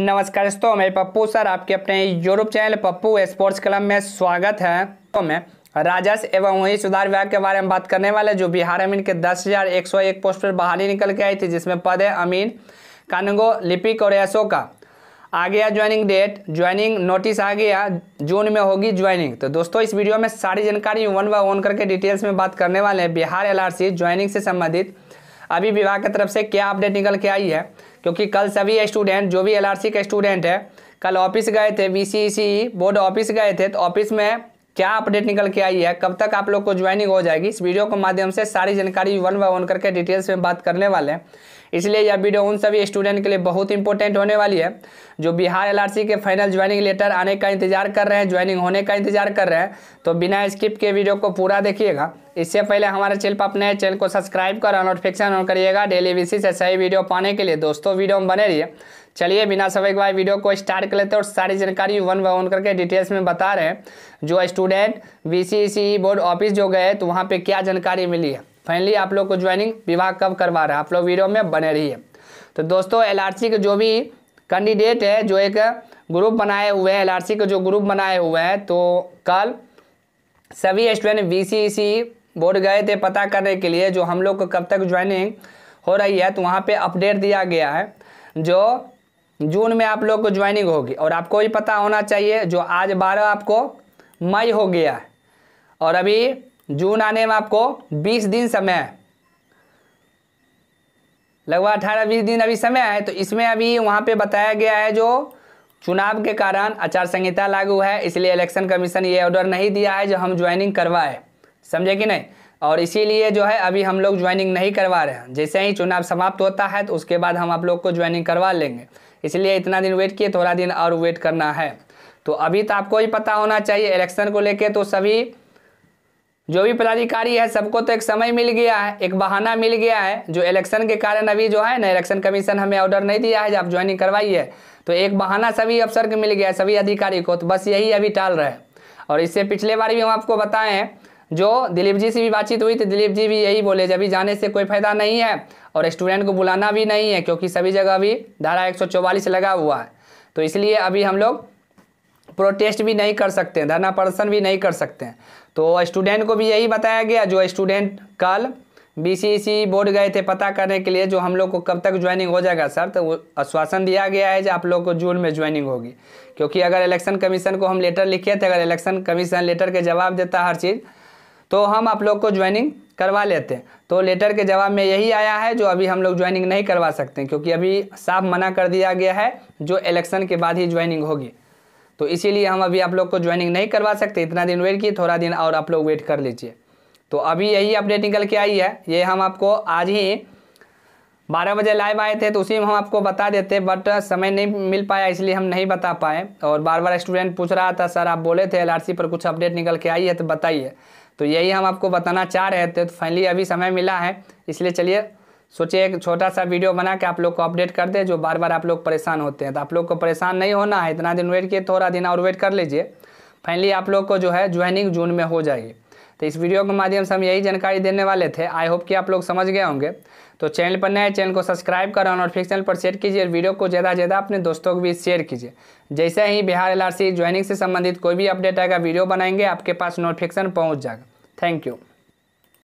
नमस्कार दोस्तों मेरे पप्पू सर आपके अपने YouTube channel Pappu sports club में स्वागत है तो मैं राजस्व एवं वही सुधार विभाग के बारे में बात करने वाले जो बिहार अमीन के दस हजार एक सौ एक पोस्ट पर बहाली निकल के आई थी जिसमें पद है अमीन कानगो लिपिक और ऐसो का आ गया ज्वाइनिंग डेट ज्वाइनिंग नोटिस आ गया जून में होगी ज्वाइनिंग तो दोस्तों इस वीडियो में सारी जानकारी वन बाय वन करके डिटेल्स में बात करने वाले हैं बिहार एल ज्वाइनिंग से संबंधित अभी विभाग की तरफ से क्या अपडेट निकल के आई है क्योंकि कल सभी स्टूडेंट जो भी एल का स्टूडेंट है कल ऑफिस गए थे बी बोर्ड ऑफिस गए थे तो ऑफिस में क्या अपडेट निकल के आई है कब तक आप लोग को ज्वाइनिंग हो जाएगी इस वीडियो के माध्यम से सारी जानकारी वन बाय वन करके डिटेल्स में बात करने वाले हैं इसलिए यह वीडियो उन सभी स्टूडेंट के लिए बहुत इंपॉर्टेंट होने वाली है जो बिहार एलआरसी के फाइनल ज्वाइनिंग लेटर आने का इंतजार कर रहे हैं ज्वाइनिंग होने का इंतजार कर रहे हैं तो बिना स्किप के वीडियो को पूरा देखिएगा इससे पहले हमारे चैनल पर अपने चैनल को सब्सक्राइब कर नोटिफिकेशन ऑन करिएगा डेली बेसिस से सही वीडियो पाने के लिए दोस्तों वीडियो में बने रहिए चलिए बिना समय के बाद वीडियो को स्टार्ट कर लेते हैं और सारी जानकारी वन बाय वन करके डिटेल्स में बता रहे हैं जो स्टूडेंट बी बोर्ड ऑफिस जो गए तो वहाँ पर क्या जानकारी मिली है फाइनली आप लोग को ज्वाइनिंग विवाह कब करवा रहा है आप लोग वीडियो में बने रहिए तो दोस्तों एल के जो भी कैंडिडेट है जो एक ग्रुप बनाए हुए हैं एल आर के जो ग्रुप बनाए हुए हैं तो कल सभी स्टूडेंट वी बोर्ड गए थे पता करने के लिए जो हम लोग को कब तक ज्वाइनिंग हो रही है तो वहाँ पे अपडेट दिया गया है जो जून में आप लोग को ज्वाइनिंग होगी और आपको भी पता होना चाहिए जो आज बारह आपको मई हो गया है और अभी जून आने में आपको बीस दिन समय लगभग अठारह बीस दिन अभी समय है तो इसमें अभी वहाँ पे बताया गया है जो चुनाव के कारण आचार संहिता लागू है इसलिए इलेक्शन कमीशन ये ऑर्डर नहीं दिया है जो हम ज्वाइनिंग करवाए समझे कि नहीं और इसीलिए जो है अभी हम लोग ज्वाइनिंग नहीं करवा रहे हैं जैसे ही चुनाव समाप्त होता है तो उसके बाद हम आप लोग को ज्वाइनिंग करवा लेंगे इसलिए इतना दिन वेट किए थोड़ा दिन और वेट करना है तो अभी तो आपको ही पता होना चाहिए इलेक्शन को लेकर तो सभी जो भी पदाधिकारी है सबको तो एक समय मिल गया है एक बहाना मिल गया है जो इलेक्शन के कारण अभी जो है ना इलेक्शन कमीशन हमें ऑर्डर नहीं दिया है आप ज्वाइनिंग करवाइए तो एक बहाना सभी अफसर को मिल गया है सभी अधिकारी को तो बस यही अभी टाल रहे हैं और इससे पिछले बार भी हम आपको बताएं हैं जो दिलीप जी से भी बातचीत हुई तो दिलीप जी भी यही बोले जब जाने से कोई फ़ायदा नहीं है और स्टूडेंट को बुलाना भी नहीं है क्योंकि सभी जगह अभी धारा एक लगा हुआ है तो इसलिए अभी हम लोग प्रोटेस्ट भी नहीं कर सकते हैं धरना प्रदर्शन भी नहीं कर सकते हैं तो स्टूडेंट को भी यही बताया गया जो स्टूडेंट कल बी बोर्ड e गए थे पता करने के लिए जो हम लोग को कब तक ज्वाइनिंग हो जाएगा सर तो आश्वासन दिया गया है जो आप लोग को जून में ज्वाइनिंग होगी क्योंकि अगर इलेक्शन कमीशन को हम लेटर लिखे थे अगर इलेक्शन कमीशन लेटर के जवाब देता हर चीज़ तो हम आप लोग को ज्वाइनिंग करवा लेते हैं तो लेटर के जवाब में यही आया है जो अभी हम लोग ज्वाइनिंग नहीं करवा सकते क्योंकि अभी साफ मना कर दिया गया है जो इलेक्शन के बाद ही ज्वाइनिंग होगी तो इसीलिए हम अभी आप लोग को ज्वाइनिंग नहीं करवा सकते इतना दिन वेट किए थोड़ा दिन और आप लोग वेट कर लीजिए तो अभी यही अपडेट निकल के आई है ये हम आपको आज ही बारह बजे लाइव आए थे तो उसी में हम आपको बता देते बट समय नहीं मिल पाया इसलिए हम नहीं बता पाए और बार बार स्टूडेंट पूछ रहा था सर आप बोले थे एल पर कुछ अपडेट निकल के आई है तो बताइए तो यही हम आपको बताना चाह रहे थे तो फाइनली अभी समय मिला है इसलिए चलिए सोचिए एक छोटा सा वीडियो बना के आप लोग को अपडेट कर दे जो बार बार आप लोग परेशान होते हैं तो आप लोग को परेशान नहीं होना है इतना दिन वेट किए थोड़ा दिन और वेट कर लीजिए फाइनली आप लोग को जो है ज्वाइनिंग जून में हो जाएगी तो इस वीडियो के माध्यम से हम यही जानकारी देने वाले थे आई होप कि आप लोग समझ गए होंगे तो चैनल पर नए चैनल को सब्सक्राइब करें और नोटिफिकेशन पर शेयर कीजिए वीडियो को ज़्यादा से ज़्यादा अपने दोस्तों को भी शेयर कीजिए जैसे ही बिहार एल ज्वाइनिंग से संबंधित कोई भी अपडेट आएगा वीडियो बनाएंगे आपके पास नोटिफिकेशन पहुँच जाएगा थैंक यू